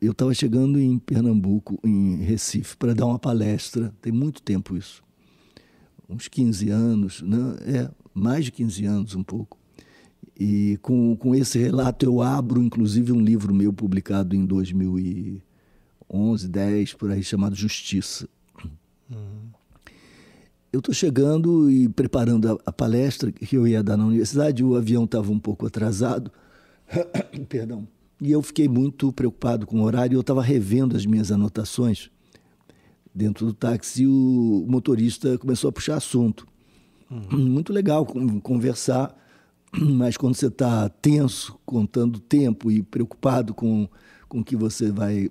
eu estava chegando em Pernambuco, em Recife, para dar uma palestra, tem muito tempo isso, uns 15 anos, né? é, mais de 15 anos um pouco. E com, com esse relato eu abro, inclusive, um livro meu publicado em 2011, 10, por aí, chamado Justiça. Uhum. Eu estou chegando e preparando a, a, palestra que eu ia dar na universidade, o avião estava um pouco atrasado, perdão, e eu fiquei muito preocupado com o horário. Eu estava revendo as minhas anotações dentro do táxi e o motorista começou a puxar assunto. Uhum. Muito legal conversar, mas quando você está tenso, contando tempo e preocupado com, com o que você vai,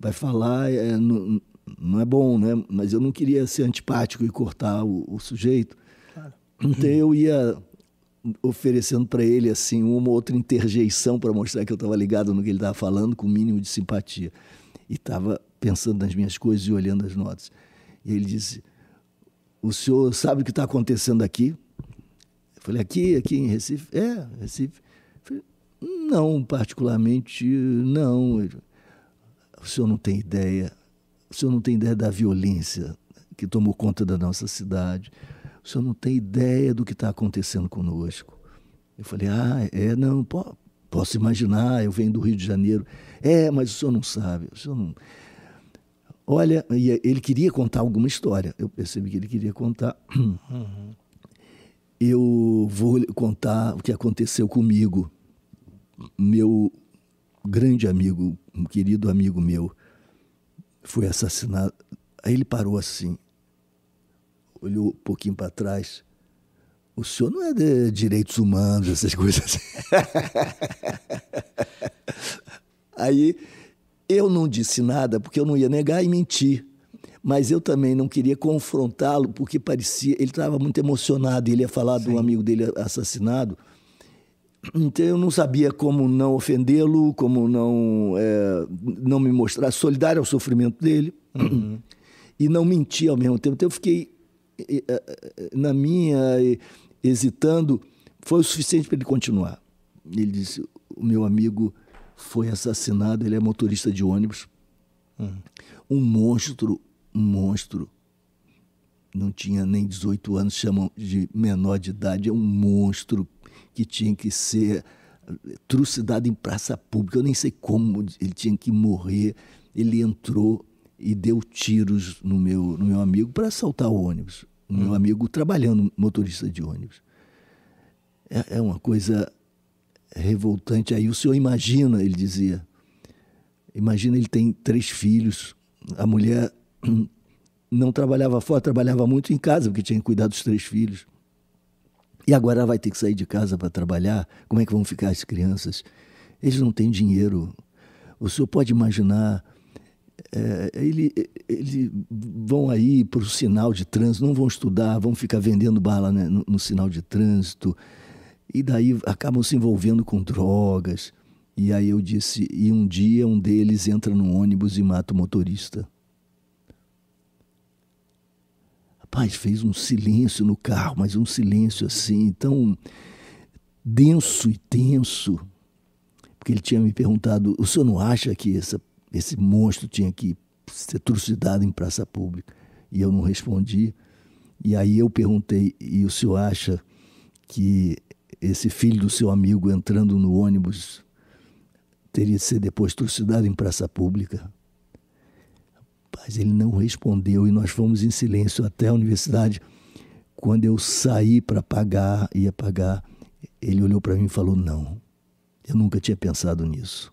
vai falar, é, não, não é bom, né? Mas eu não queria ser antipático e cortar o, o sujeito. Claro. Então eu ia oferecendo para ele assim uma ou outra interjeição para mostrar que eu estava ligado no que ele estava falando com o mínimo de simpatia e estava pensando nas minhas coisas e olhando as notas e ele disse o senhor sabe o que está acontecendo aqui eu falei aqui aqui em Recife é Recife falei, não particularmente não o senhor não tem ideia o senhor não tem ideia da violência que tomou conta da nossa cidade o senhor não tem ideia do que está acontecendo conosco. Eu falei, ah, é, não, po posso imaginar, eu venho do Rio de Janeiro. É, mas o senhor não sabe, o senhor não... Olha, é, ele queria contar alguma história, eu percebi que ele queria contar. Uhum. Eu vou contar o que aconteceu comigo. Meu grande amigo, um querido amigo meu, foi assassinado. Aí ele parou assim, olhou um pouquinho para trás. O senhor não é de direitos humanos, essas coisas assim. Aí eu não disse nada, porque eu não ia negar e mentir. Mas eu também não queria confrontá-lo, porque parecia. Ele estava muito emocionado, ele ia falar Sim. do amigo dele assassinado. Então eu não sabia como não ofendê-lo, como não, é, não me mostrar solidário ao sofrimento dele. Uhum. E não mentir ao mesmo tempo. Então eu fiquei eh, eh, na minha, hesitando, foi o suficiente para ele continuar. Ele disse: O meu amigo foi assassinado, ele é motorista de ônibus. Uhum. Um monstro, um monstro. Não tinha nem 18 anos, chamam de menor de idade, é um monstro que tinha que ser trucidado em praça pública. Eu nem sei como ele tinha que morrer. Ele entrou e deu tiros no meu, no meu amigo para assaltar o ônibus. O meu hum. amigo trabalhando, motorista de ônibus. É, é uma coisa revoltante. Aí o senhor imagina, ele dizia. Imagina, ele tem três filhos. A mulher não trabalhava fora, trabalhava muito em casa, porque tinha que cuidar dos três filhos. E agora ela vai ter que sair de casa para trabalhar. Como é que vão ficar as crianças? Eles não têm dinheiro. O senhor pode imaginar é, é, ele, é, ele vão aí para o sinal de trânsito, não vão estudar, vão ficar vendendo bala né, no, no, sinal de trânsito, e daí acabam se envolvendo com drogas. E aí eu disse, e um dia um deles entra no ônibus e mata o motorista. Rapaz, fez um silêncio no carro, mas um silêncio assim, tão denso e tenso. Porque ele tinha me perguntado, o senhor não acha que essa esse monstro tinha que ser trucidado em praça pública. E eu não respondi. E aí eu perguntei: e o senhor acha que esse filho do seu amigo entrando no ônibus teria de ser depois trucidado em praça pública? Rapaz, ele não respondeu e nós fomos em silêncio até a universidade. Quando eu saí para pagar, ia pagar, ele olhou para mim e falou: Não, eu nunca tinha pensado nisso.